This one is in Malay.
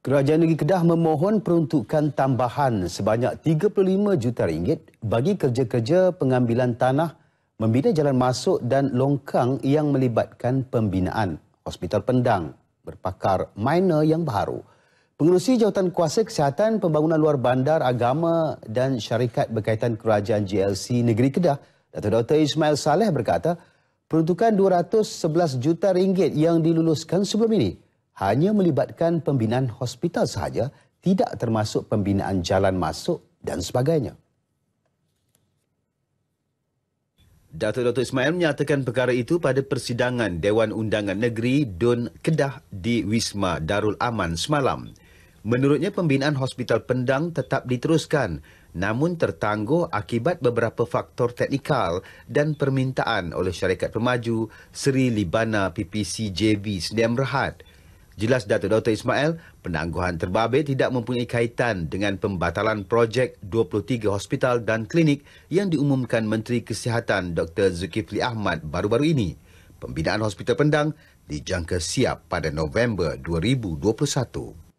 Kerajaan Negeri Kedah memohon peruntukan tambahan sebanyak 35 juta ringgit bagi kerja-kerja pengambilan tanah membina jalan masuk dan longkang yang melibatkan pembinaan Hospital Pendang berpakar minor yang baru. Pengurusi Jawatan Kuasa Kesihatan Pembangunan Luar Bandar Agama dan Syarikat Berkaitan Kerajaan GLC Negeri Kedah, Datuk Dr. Ismail Saleh berkata, peruntukan 211 juta ringgit yang diluluskan sebelum ini hanya melibatkan pembinaan hospital sahaja, tidak termasuk pembinaan jalan masuk dan sebagainya. Datuk Dr. Ismail menyatakan perkara itu pada persidangan Dewan Undangan Negeri Dun Kedah di Wisma Darul Aman semalam. Menurutnya pembinaan hospital Pendang tetap diteruskan namun tertangguh akibat beberapa faktor teknikal dan permintaan oleh syarikat pemaju Seri Libana PPC JB Sdn Bhd. Jelas Dato Dr. Ismail, penangguhan terbabit tidak mempunyai kaitan dengan pembatalan projek 23 hospital dan klinik yang diumumkan Menteri Kesihatan Dr. Zulkifli Ahmad baru-baru ini. Pembinaan Hospital Pendang dijangka siap pada November 2021.